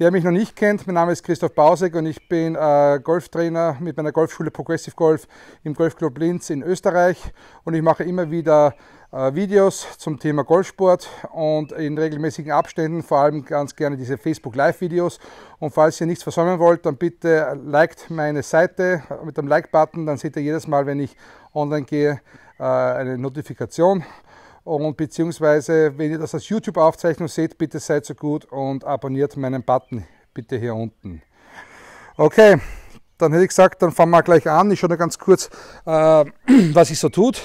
Wer mich noch nicht kennt, mein Name ist Christoph Bausek und ich bin äh, Golftrainer mit meiner Golfschule Progressive Golf im Golfclub Linz in Österreich und ich mache immer wieder äh, Videos zum Thema Golfsport und in regelmäßigen Abständen vor allem ganz gerne diese Facebook Live Videos und falls ihr nichts versäumen wollt, dann bitte liked meine Seite mit dem Like-Button, dann seht ihr jedes Mal, wenn ich online gehe, äh, eine Notifikation und beziehungsweise, wenn ihr das als YouTube-Aufzeichnung seht, bitte seid so gut und abonniert meinen Button bitte hier unten. Okay, dann hätte ich gesagt, dann fangen wir gleich an. Ich schaue noch ganz kurz, äh, was ich so tut.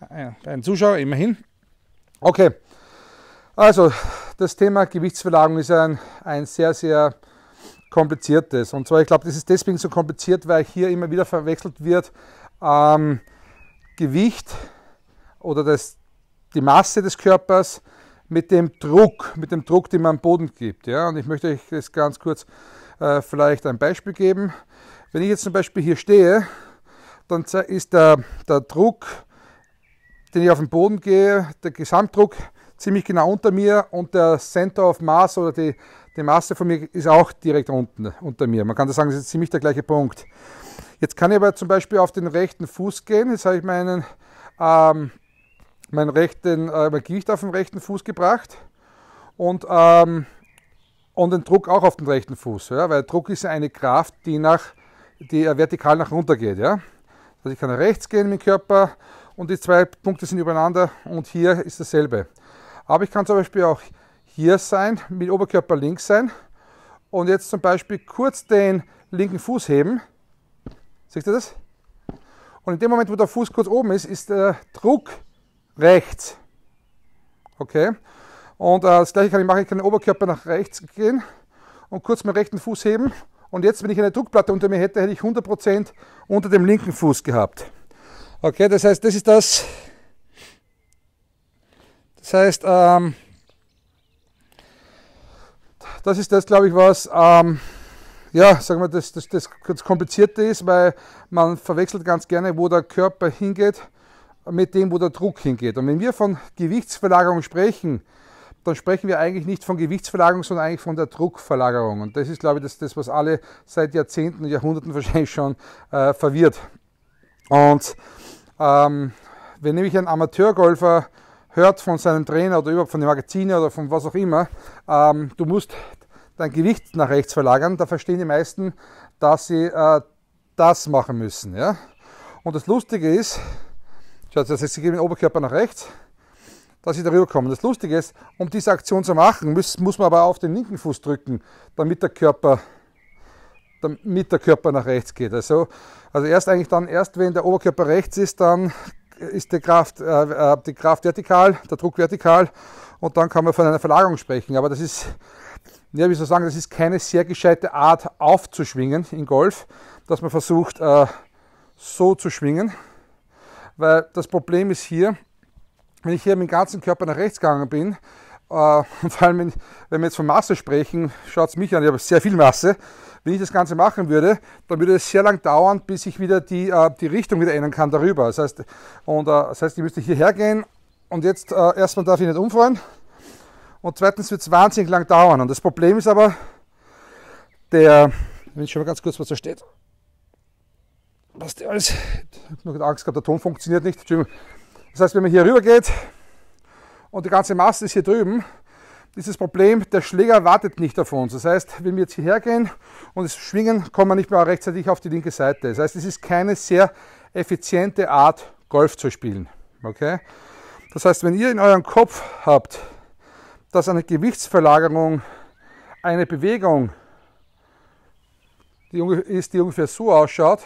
Ah ein Zuschauer, immerhin. Okay, also das Thema Gewichtsverlagerung ist ein, ein sehr, sehr kompliziertes. Und zwar, ich glaube, das ist deswegen so kompliziert, weil hier immer wieder verwechselt wird ähm, Gewicht oder das, die Masse des Körpers mit dem Druck, mit dem Druck, den man am Boden gibt. Ja? Und ich möchte euch das ganz kurz äh, vielleicht ein Beispiel geben. Wenn ich jetzt zum Beispiel hier stehe, dann ist der, der Druck, den ich auf den Boden gehe, der Gesamtdruck ziemlich genau unter mir und der Center of Mass oder die, die Masse von mir ist auch direkt unten unter mir. Man kann das sagen, das ist ziemlich der gleiche Punkt. Jetzt kann ich aber zum Beispiel auf den rechten Fuß gehen. Jetzt habe ich meinen ähm, mein, rechten, äh, mein Gewicht auf den rechten Fuß gebracht und, ähm, und den Druck auch auf den rechten Fuß. Ja? Weil Druck ist ja eine Kraft, die, nach, die äh, vertikal nach runter geht. Ja? Also ich kann rechts gehen mit dem Körper und die zwei Punkte sind übereinander und hier ist dasselbe. Aber ich kann zum Beispiel auch hier sein, mit Oberkörper links sein und jetzt zum Beispiel kurz den linken Fuß heben. Seht ihr das? Und in dem Moment, wo der Fuß kurz oben ist, ist der Druck rechts. Okay? Und äh, das gleiche kann ich machen, ich kann den Oberkörper nach rechts gehen und kurz meinen rechten Fuß heben. Und jetzt, wenn ich eine Druckplatte unter mir hätte, hätte ich 100% unter dem linken Fuß gehabt. Okay, das heißt, das ist das. Das heißt, ähm, das ist das, glaube ich, was, ähm, ja, sagen wir, das, das, das, das Komplizierte ist, weil man verwechselt ganz gerne, wo der Körper hingeht mit dem, wo der Druck hingeht. Und wenn wir von Gewichtsverlagerung sprechen, dann sprechen wir eigentlich nicht von Gewichtsverlagerung, sondern eigentlich von der Druckverlagerung. Und das ist, glaube ich, das, das was alle seit Jahrzehnten und Jahrhunderten wahrscheinlich schon äh, verwirrt. Und ähm, wenn nämlich ein Amateurgolfer hört von seinem Trainer oder überhaupt von den Magazinen oder von was auch immer, ähm, du musst dein Gewicht nach rechts verlagern, da verstehen die meisten, dass sie äh, das machen müssen. Ja? Und das Lustige ist, Schaut, das heißt, ich gebe den Oberkörper nach rechts, dass Sie darüber kommen. Das Lustige ist, um diese Aktion zu machen, muss, muss man aber auf den linken Fuß drücken, damit der Körper damit der Körper nach rechts geht. Also, also erst eigentlich dann, erst wenn der Oberkörper rechts ist, dann ist die Kraft, äh, äh die Kraft vertikal, der Druck vertikal und dann kann man von einer Verlagerung sprechen. Aber das ist, ja, wie soll sagen, das ist keine sehr gescheite Art aufzuschwingen im Golf, dass man versucht, äh, so zu schwingen. Weil das Problem ist hier, wenn ich hier mit dem ganzen Körper nach rechts gegangen bin, äh, und vor allem, wenn, wenn, wir jetzt von Masse sprechen, schaut es mich an, ich habe sehr viel Masse. Wenn ich das Ganze machen würde, dann würde es sehr lang dauern, bis ich wieder die, äh, die Richtung wieder ändern kann darüber. Das heißt, und, äh, das heißt ich müsste hierher gehen und jetzt äh, erstmal darf ich nicht umfahren. und zweitens wird es wahnsinnig lang dauern. Und das Problem ist aber, der, wenn ich schon mal ganz kurz was da steht, was der alles. Ich habe nur Angst gehabt, der Ton funktioniert nicht. Das heißt, wenn man hier rüber geht und die ganze Masse ist hier drüben, dieses Problem, der Schläger wartet nicht auf uns. Das heißt, wenn wir jetzt hierher gehen und es schwingen, kommen wir nicht mehr rechtzeitig auf die linke Seite. Das heißt, es ist keine sehr effiziente Art, Golf zu spielen. Okay? Das heißt, wenn ihr in eurem Kopf habt, dass eine Gewichtsverlagerung eine Bewegung ist, die ungefähr so ausschaut,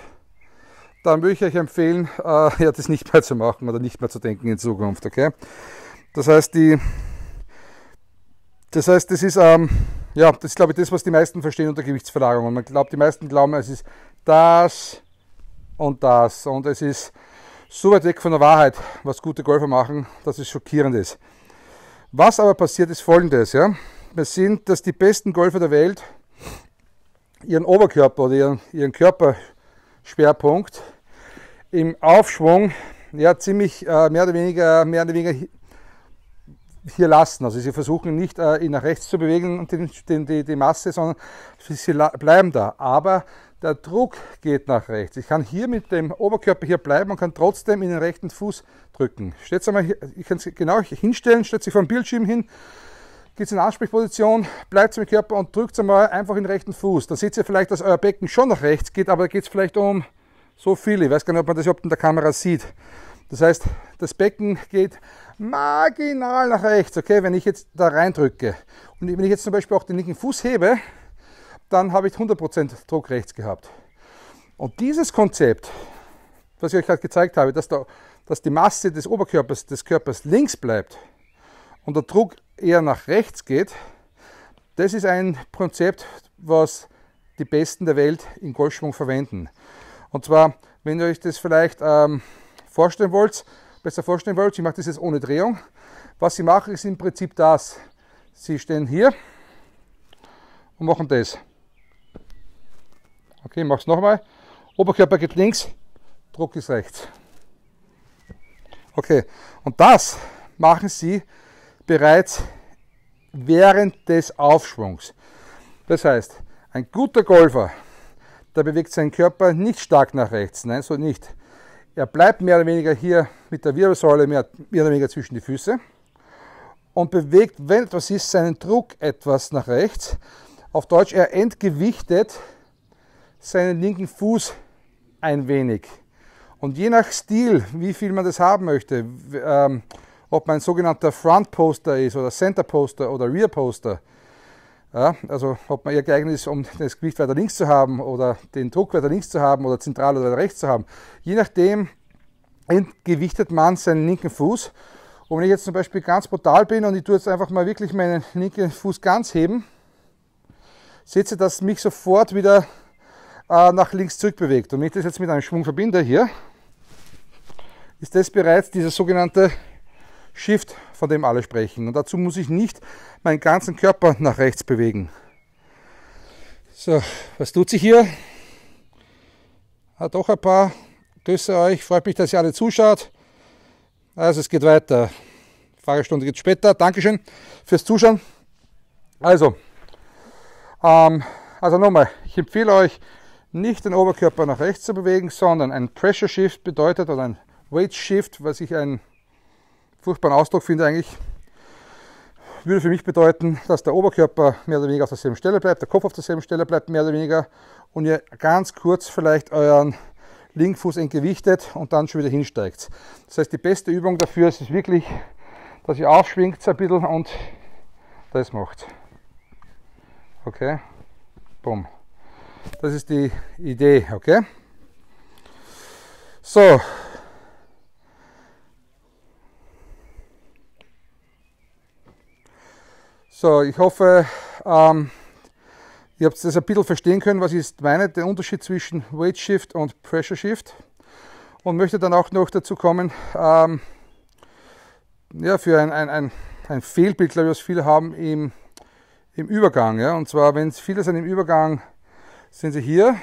dann würde ich euch empfehlen, äh, ja, das nicht mehr zu machen oder nicht mehr zu denken in Zukunft. Okay? Das heißt, die, das heißt, das ist, ähm, ja, das ist, glaube ich, das, was die meisten verstehen unter Gewichtsverlagerung. Und man glaubt, die meisten glauben, es ist das und das. Und es ist so weit weg von der Wahrheit, was gute Golfer machen, dass es schockierend ist. Was aber passiert, ist folgendes. Ja? Wir sind, dass die besten Golfer der Welt ihren Oberkörper oder ihren, ihren Körper Schwerpunkt im Aufschwung ja ziemlich äh, mehr oder weniger mehr oder weniger hier lassen. Also sie versuchen nicht äh, ihn nach rechts zu bewegen und den, den, die, die Masse, sondern sie bleiben da. Aber der Druck geht nach rechts. Ich kann hier mit dem Oberkörper hier bleiben und kann trotzdem in den rechten Fuß drücken. Steht's einmal hier, ich kann es genau hinstellen, stellt sich vom Bildschirm hin geht es in Ansprechposition, bleibt im Körper und drückt es einmal einfach in den rechten Fuß. Dann seht ihr vielleicht, dass euer Becken schon nach rechts geht, aber da geht es vielleicht um so viele. Ich weiß gar nicht, ob man das überhaupt in der Kamera sieht. Das heißt, das Becken geht marginal nach rechts, okay, wenn ich jetzt da reindrücke. Und wenn ich jetzt zum Beispiel auch den linken Fuß hebe, dann habe ich 100% Druck rechts gehabt. Und dieses Konzept, was ich euch gerade gezeigt habe, dass, da, dass die Masse des Oberkörpers, des Körpers links bleibt, und der Druck eher nach rechts geht, das ist ein Konzept, was die Besten der Welt in Golfschwung verwenden. Und zwar, wenn ihr euch das vielleicht ähm, vorstellen wollt, besser vorstellen wollt, ich mache das jetzt ohne Drehung. Was sie machen, ist im Prinzip das. Sie stehen hier und machen das. Okay, ich mache es nochmal. Oberkörper geht links, Druck ist rechts. Okay, und das machen sie bereits während des Aufschwungs. Das heißt, ein guter Golfer, der bewegt seinen Körper nicht stark nach rechts, nein, so nicht. Er bleibt mehr oder weniger hier mit der Wirbelsäule mehr, mehr oder weniger zwischen die Füße und bewegt, wenn etwas ist, seinen Druck etwas nach rechts. Auf Deutsch, er entgewichtet seinen linken Fuß ein wenig. Und je nach Stil, wie viel man das haben möchte, ähm, ob man ein sogenannter Front Poster ist oder Center Poster oder Rear Poster. Ja, also ob man eher geeignet ist, um das Gewicht weiter links zu haben oder den Druck weiter links zu haben oder zentral oder weiter rechts zu haben. Je nachdem entgewichtet man seinen linken Fuß. Und wenn ich jetzt zum Beispiel ganz brutal bin und ich tue jetzt einfach mal wirklich meinen linken Fuß ganz heben, seht ihr, dass mich sofort wieder äh, nach links zurückbewegt. Und wenn ich das jetzt mit einem Schwung verbinde hier, ist das bereits dieser sogenannte Shift, von dem alle sprechen. Und dazu muss ich nicht meinen ganzen Körper nach rechts bewegen. So, was tut sich hier? Hat ah, doch ein paar. Grüße euch, freut mich, dass ihr alle zuschaut. Also es geht weiter. Fragestunde geht später. Dankeschön fürs Zuschauen. Also, ähm, also nochmal, ich empfehle euch, nicht den Oberkörper nach rechts zu bewegen, sondern ein Pressure Shift bedeutet oder ein Weight Shift, was ich ein furchtbaren Ausdruck finde eigentlich, würde für mich bedeuten, dass der Oberkörper mehr oder weniger auf derselben Stelle bleibt, der Kopf auf derselben Stelle bleibt mehr oder weniger und ihr ganz kurz vielleicht euren Linkfuß entgewichtet und dann schon wieder hinsteigt. Das heißt, die beste Übung dafür ist es wirklich, dass ihr aufschwingt ein bisschen und das macht. Okay, bumm. Das ist die Idee, okay? So, So, ich hoffe, ähm, ihr habt das ein bisschen verstehen können, was ist meine, der Unterschied zwischen Weight Shift und Pressure Shift. Und möchte dann auch noch dazu kommen, ähm, ja, für ein, ein, ein, ein Fehlbild, glaube ich, was viele haben im, im Übergang. Ja? Und zwar, wenn viele sind im Übergang, sind sie hier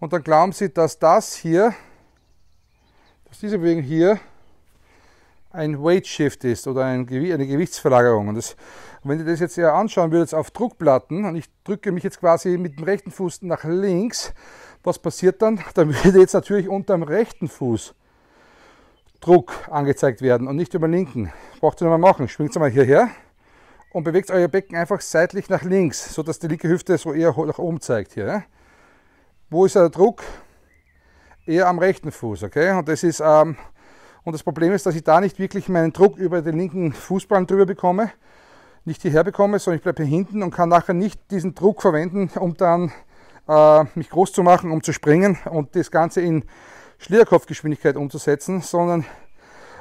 und dann glauben sie, dass das hier, dass diese Bewegung hier ein Weight Shift ist oder eine Gewichtsverlagerung. Und, das, wenn ihr das jetzt eher anschauen würdet auf Druckplatten und ich drücke mich jetzt quasi mit dem rechten Fuß nach links, was passiert dann? Dann würde jetzt natürlich unter dem rechten Fuß Druck angezeigt werden und nicht über den linken. Braucht ihr nochmal machen. Schwingt mal hierher und bewegt euer Becken einfach seitlich nach links, sodass die linke Hüfte so eher nach oben zeigt hier. Wo ist der Druck? Eher am rechten Fuß, okay? Und das ist ähm, und das Problem ist, dass ich da nicht wirklich meinen Druck über den linken Fußballen drüber bekomme, nicht hierher bekomme, sondern ich bleibe hier hinten und kann nachher nicht diesen Druck verwenden, um dann äh, mich groß zu machen, um zu springen und das Ganze in Schlierkopfgeschwindigkeit umzusetzen, sondern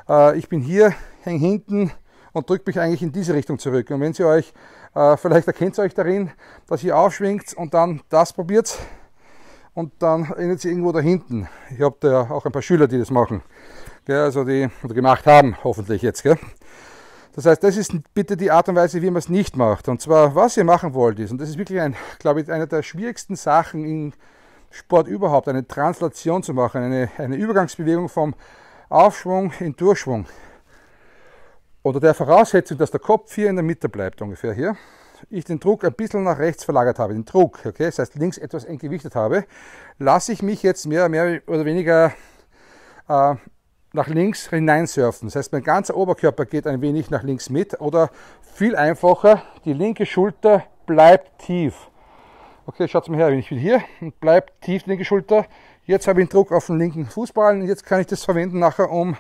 äh, ich bin hier, hänge hinten und drückt mich eigentlich in diese Richtung zurück. Und wenn Sie euch, äh, vielleicht erkennt ihr euch darin, dass ihr aufschwingt und dann das probiert und dann endet sie irgendwo da hinten. Ich habe da auch ein paar Schüler, die das machen. Gell, also die oder gemacht haben, hoffentlich jetzt. Gell. Das heißt, das ist bitte die Art und Weise, wie man es nicht macht. Und zwar, was ihr machen wollt, ist, und das ist wirklich, ein, glaube ich, eine der schwierigsten Sachen im Sport überhaupt, eine Translation zu machen, eine, eine Übergangsbewegung vom Aufschwung in Durchschwung. Unter der Voraussetzung, dass der Kopf hier in der Mitte bleibt, ungefähr hier, ich den Druck ein bisschen nach rechts verlagert habe, den Druck, okay, das heißt links etwas entgewichtet habe, lasse ich mich jetzt mehr, mehr oder weniger äh, nach links hineinsurfen. Das heißt, mein ganzer Oberkörper geht ein wenig nach links mit oder viel einfacher, die linke Schulter bleibt tief. Okay, schaut mal her, ich bin hier und bleibt tief die linke Schulter. Jetzt habe ich einen Druck auf den linken Fußballen und jetzt kann ich das verwenden nachher, um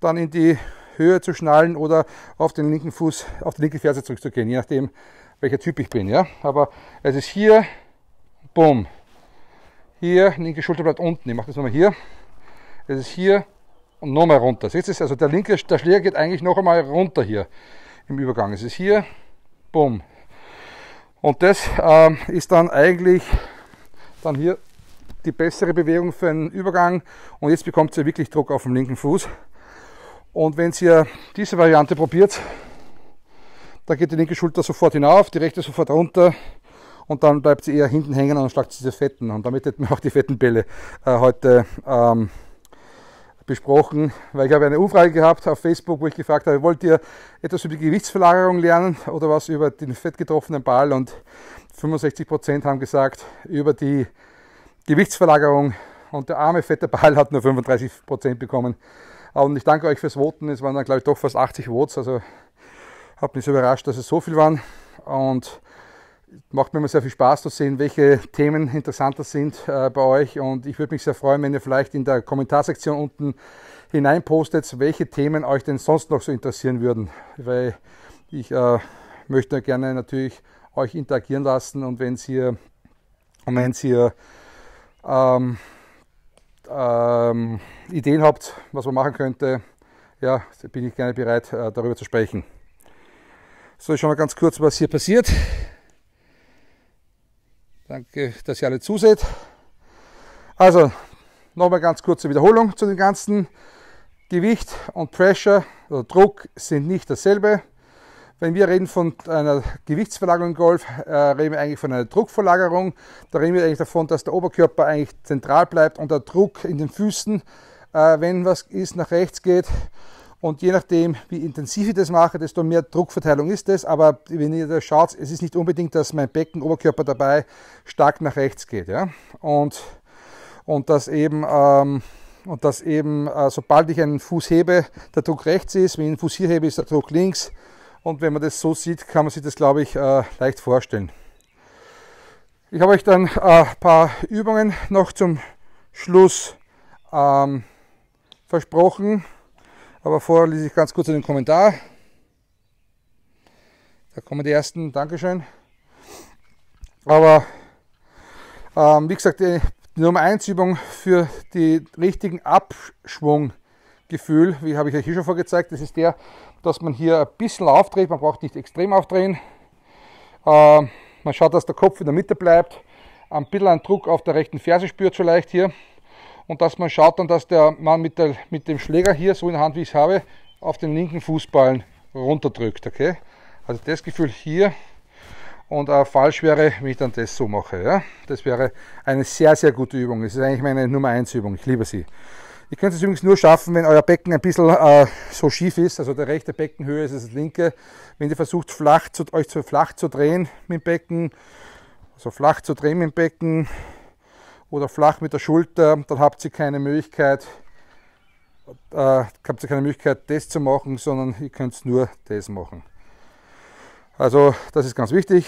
dann in die Höhe zu schnallen oder auf den linken Fuß, auf die linke Ferse zurückzugehen, je nachdem, welcher Typ ich bin. Ja? Aber es ist hier, bumm, hier, linke Schulter bleibt unten. Ich mache das nochmal hier. Es ist hier, und nochmal runter. Seht ihr es? Also der linke der Schläger geht eigentlich noch einmal runter hier im Übergang. Es ist hier, bumm. Und das ähm, ist dann eigentlich dann hier die bessere Bewegung für einen Übergang. Und jetzt bekommt ihr wirklich Druck auf dem linken Fuß. Und wenn ihr diese Variante probiert, da geht die linke Schulter sofort hinauf, die rechte sofort runter und dann bleibt sie eher hinten hängen und schlagt sie diese fetten. Und damit hätten wir auch die fetten Bälle äh, heute ähm, besprochen, weil ich habe eine Umfrage gehabt auf Facebook, wo ich gefragt habe, wollt ihr etwas über die Gewichtsverlagerung lernen oder was über den fettgetroffenen Ball? Und 65% Prozent haben gesagt, über die Gewichtsverlagerung und der arme fette Ball hat nur 35% Prozent bekommen. Und ich danke euch fürs Voten. Es waren dann, glaube ich, doch fast 80 Votes. Also habe mich so überrascht, dass es so viel waren. Und Macht mir immer sehr viel Spaß zu sehen, welche Themen interessanter sind äh, bei euch. Und ich würde mich sehr freuen, wenn ihr vielleicht in der Kommentarsektion unten hineinpostet, welche Themen euch denn sonst noch so interessieren würden. Weil ich äh, möchte gerne natürlich euch interagieren lassen und wenn ihr, und wenn ihr ähm, ähm, Ideen habt, was man machen könnte, ja, bin ich gerne bereit, äh, darüber zu sprechen. So, ich schaue mal ganz kurz, was hier passiert. Danke, dass ihr alle zuseht. Also, nochmal ganz kurze Wiederholung zu dem Ganzen. Gewicht und Pressure oder Druck sind nicht dasselbe. Wenn wir reden von einer Gewichtsverlagerung im Golf, äh, reden wir eigentlich von einer Druckverlagerung. Da reden wir eigentlich davon, dass der Oberkörper eigentlich zentral bleibt und der Druck in den Füßen, äh, wenn was ist, nach rechts geht und je nachdem, wie intensiv ich das mache, desto mehr Druckverteilung ist es. Aber wenn ihr da schaut, es ist nicht unbedingt, dass mein Becken, Oberkörper dabei stark nach rechts geht. Ja? Und, und dass eben, ähm, und dass eben äh, sobald ich einen Fuß hebe, der Druck rechts ist. Wenn ich einen Fuß hier hebe, ist der Druck links. Und wenn man das so sieht, kann man sich das, glaube ich, äh, leicht vorstellen. Ich habe euch dann äh, ein paar Übungen noch zum Schluss ähm, versprochen. Aber vorher lese ich ganz kurz den Kommentar. Da kommen die ersten, Dankeschön. Aber ähm, wie gesagt, die, die Nummer 1 Übung für den richtigen Abschwunggefühl, wie habe ich euch hier schon vorgezeigt, das ist der, dass man hier ein bisschen aufdreht, man braucht nicht extrem aufdrehen. Ähm, man schaut, dass der Kopf in der Mitte bleibt, ein bisschen einen Druck auf der rechten Ferse spürt vielleicht hier und dass man schaut dann, dass der Mann mit, der, mit dem Schläger hier, so in der Hand wie ich es habe, auf den linken Fußballen runterdrückt. Okay? Also das Gefühl hier und äh, falsch wäre, wenn ich dann das so mache. Ja? Das wäre eine sehr, sehr gute Übung. Das ist eigentlich meine Nummer 1 Übung. Ich liebe sie. Ihr könnt es übrigens nur schaffen, wenn euer Becken ein bisschen äh, so schief ist, also der rechte Beckenhöhe ist das linke. Wenn ihr versucht, flach zu, euch zu flach zu drehen mit dem Becken, also flach zu drehen mit dem Becken, oder flach mit der Schulter, dann habt ihr keine Möglichkeit, äh, habt ihr keine Möglichkeit, das zu machen, sondern ihr könnt nur das machen. Also das ist ganz wichtig.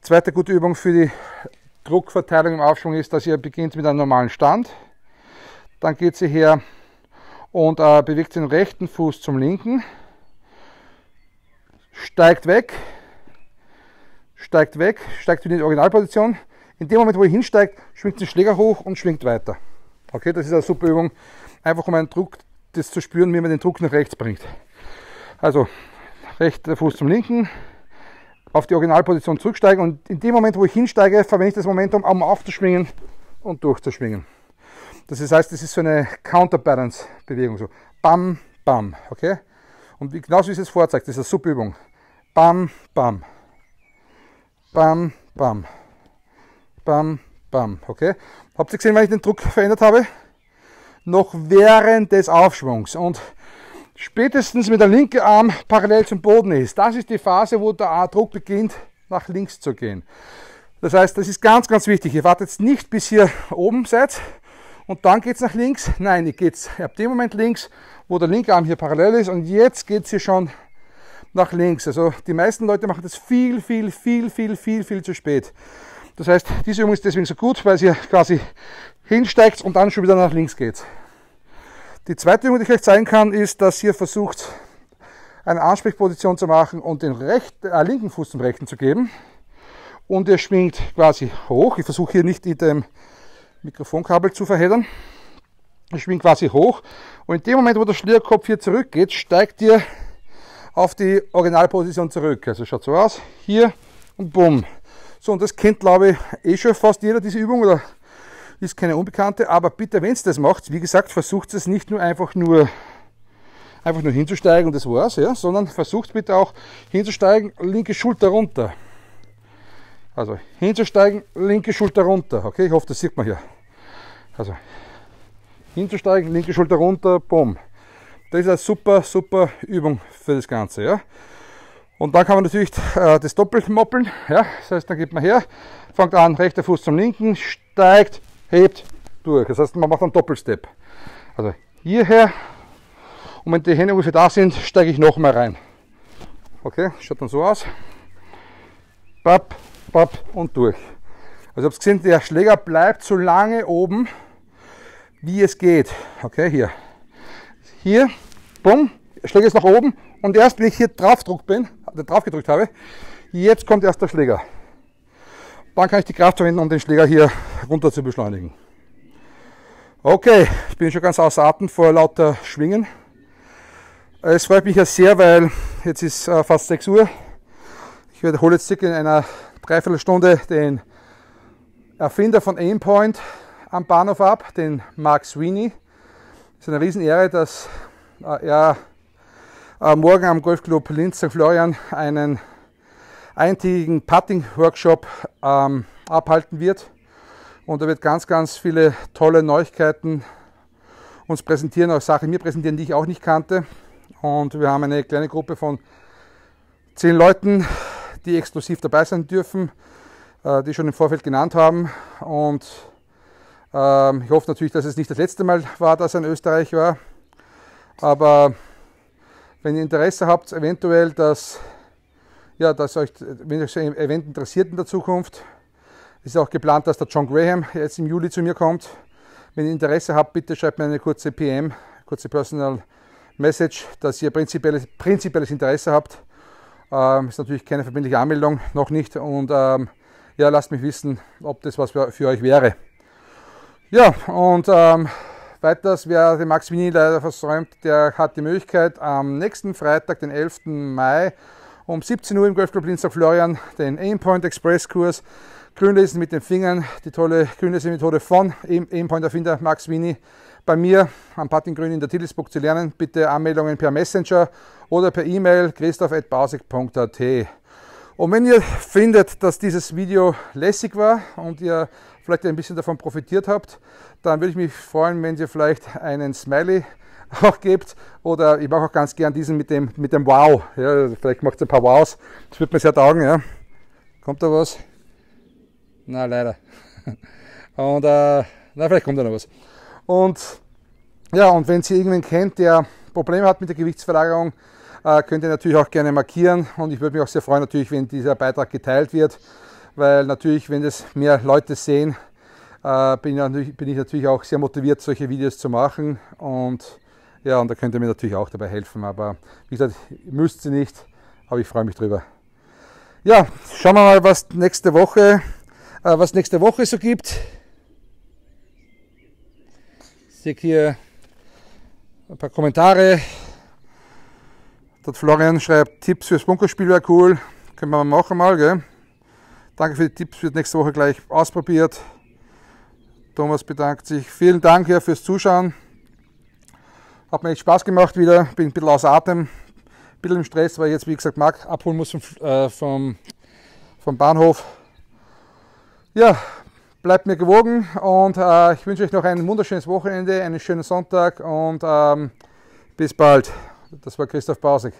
Zweite gute Übung für die Druckverteilung im Aufschwung ist, dass ihr beginnt mit einem normalen Stand. Dann geht sie her und äh, bewegt den rechten Fuß zum linken, steigt weg, steigt weg, steigt wieder in die Originalposition, in dem Moment, wo ihr hinsteigt, schwingt den Schläger hoch und schwingt weiter. Okay, das ist eine super Übung. Einfach um einen Druck, das zu spüren, wie man den Druck nach rechts bringt. Also, rechter Fuß zum linken, auf die Originalposition zurücksteigen und in dem Moment, wo ich hinsteige, verwende ich das Momentum, um aufzuschwingen und durchzuschwingen. Das heißt, das ist so eine Counterbalance-Bewegung. So bam, bam, okay? Und genauso wie es jetzt vorzeigt, das ist eine Subübung. Bam, bam. Bam, bam bam, bam. Okay? Habt ihr gesehen, wann ich den Druck verändert habe? Noch während des Aufschwungs. Und spätestens, mit der linke Arm parallel zum Boden ist, das ist die Phase, wo der Druck beginnt, nach links zu gehen. Das heißt, das ist ganz, ganz wichtig. Ihr wartet nicht, bis ihr oben seid und dann geht es nach links. Nein, ihr geht ab dem Moment links, wo der linke Arm hier parallel ist und jetzt geht es hier schon nach links. Also die meisten Leute machen das viel, viel, viel, viel, viel, viel zu spät. Das heißt, diese Übung ist deswegen so gut, weil sie quasi hinsteigt und dann schon wieder nach links geht. Die zweite Übung, die ich euch zeigen kann, ist, dass ihr versucht, eine Ansprechposition zu machen und den rechten, äh, linken Fuß zum rechten zu geben. Und ihr schwingt quasi hoch. Ich versuche hier nicht in dem Mikrofonkabel zu verheddern. Ihr schwingt quasi hoch. Und in dem Moment, wo der Schlierkopf hier zurückgeht, steigt ihr auf die Originalposition zurück. Also schaut so aus. Hier und bumm. So, und das kennt, glaube ich, eh schon fast jeder, diese Übung, oder ist keine Unbekannte, aber bitte, wenn es das macht, wie gesagt, versucht es nicht nur einfach nur einfach nur hinzusteigen und das war's, ja, sondern versucht bitte auch hinzusteigen, linke Schulter runter. Also hinzusteigen, linke Schulter runter. Okay, ich hoffe, das sieht man hier. Also hinzusteigen, linke Schulter runter, bumm. Das ist eine super, super Übung für das Ganze, ja. Und dann kann man natürlich äh, das doppelt moppeln. Ja? Das heißt, dann geht man her, fängt an, rechter Fuß zum linken, steigt, hebt durch. Das heißt, man macht einen Doppelstep. Also hierher und wenn die Hände ungefähr da sind, steige ich nochmal rein. Okay, schaut dann so aus. Papp, papp und durch. Also ihr habt gesehen, der Schläger bleibt so lange oben, wie es geht. Okay, hier. Hier, bumm, Schläger ist nach oben und erst wenn ich hier drauf gedruckt bin, äh, drauf gedrückt habe, jetzt kommt erst der Schläger. Dann kann ich die Kraft verwenden, um den Schläger hier runter zu beschleunigen. Okay, ich bin schon ganz außer Atem vor lauter Schwingen. Äh, es freut mich ja sehr, weil jetzt ist äh, fast 6 Uhr. Ich wiederhole jetzt circa in einer Dreiviertelstunde den Erfinder von Aimpoint am Bahnhof ab, den Mark Sweeney. Es ist eine Riesenehre, dass er äh, morgen am Golfclub Linz St. Florian einen eintägigen Putting-Workshop ähm, abhalten wird. Und er wird ganz, ganz viele tolle Neuigkeiten uns präsentieren, auch Sachen mir präsentieren, die ich auch nicht kannte. Und wir haben eine kleine Gruppe von zehn Leuten, die exklusiv dabei sein dürfen, äh, die schon im Vorfeld genannt haben. Und äh, ich hoffe natürlich, dass es nicht das letzte Mal war, dass er in Österreich war. Aber wenn ihr Interesse habt, eventuell, dass, ja, dass euch, wenn euch ein Event interessiert in der Zukunft, ist auch geplant, dass der John Graham jetzt im Juli zu mir kommt. Wenn ihr Interesse habt, bitte schreibt mir eine kurze PM, kurze Personal Message, dass ihr prinzipielles, prinzipielles Interesse habt. Ähm, ist natürlich keine verbindliche Anmeldung, noch nicht. Und ähm, ja, lasst mich wissen, ob das was für, für euch wäre. Ja, und ähm, Weiters, wer den Max Vini leider versäumt, der hat die Möglichkeit, am nächsten Freitag, den 11. Mai, um 17 Uhr im Golfclub Linzer Florian den Aimpoint Express Kurs Grünlesen mit den Fingern, die tolle Grünlesemethode von Aimpoint Erfinder Max Vini bei mir am Pattinggrün in der Tillisburg zu lernen. Bitte Anmeldungen per Messenger oder per E-Mail christoph.bausig.at. Und wenn ihr findet, dass dieses Video lässig war und ihr vielleicht ein bisschen davon profitiert habt, dann würde ich mich freuen, wenn ihr vielleicht einen Smiley auch gebt. Oder ich mache auch ganz gern diesen mit dem, mit dem Wow. Ja, vielleicht macht ihr ein paar Wows. Das wird mir sehr taugen. Ja. Kommt da was? Na, leider. Und äh, na, vielleicht kommt da noch was. Und ja, und wenn ihr irgendwen kennt, der Probleme hat mit der Gewichtsverlagerung, äh, könnt ihr natürlich auch gerne markieren. Und ich würde mich auch sehr freuen, natürlich, wenn dieser Beitrag geteilt wird weil natürlich, wenn das mehr Leute sehen, äh, bin, ich natürlich auch sehr motiviert, solche Videos zu machen und ja, und da könnt ihr mir natürlich auch dabei helfen, aber wie gesagt, müsst ihr nicht, aber ich freue mich drüber. Ja, schauen wir mal, was nächste Woche, äh, was nächste Woche so gibt. Ich sehe hier ein paar Kommentare. Dort Florian schreibt, Tipps fürs Bunkerspiel wäre cool. Können wir machen mal, gell? Danke für die Tipps, wird nächste Woche gleich ausprobiert. Thomas bedankt sich. Vielen Dank ja, fürs Zuschauen. Hat mir echt Spaß gemacht wieder. Bin ein bisschen aus Atem, ein bisschen im Stress, weil ich jetzt, wie gesagt, Marc abholen muss vom, äh, vom, vom Bahnhof. Ja, bleibt mir gewogen und äh, ich wünsche euch noch ein wunderschönes Wochenende, einen schönen Sonntag und ähm, bis bald. Das war Christoph Bausig.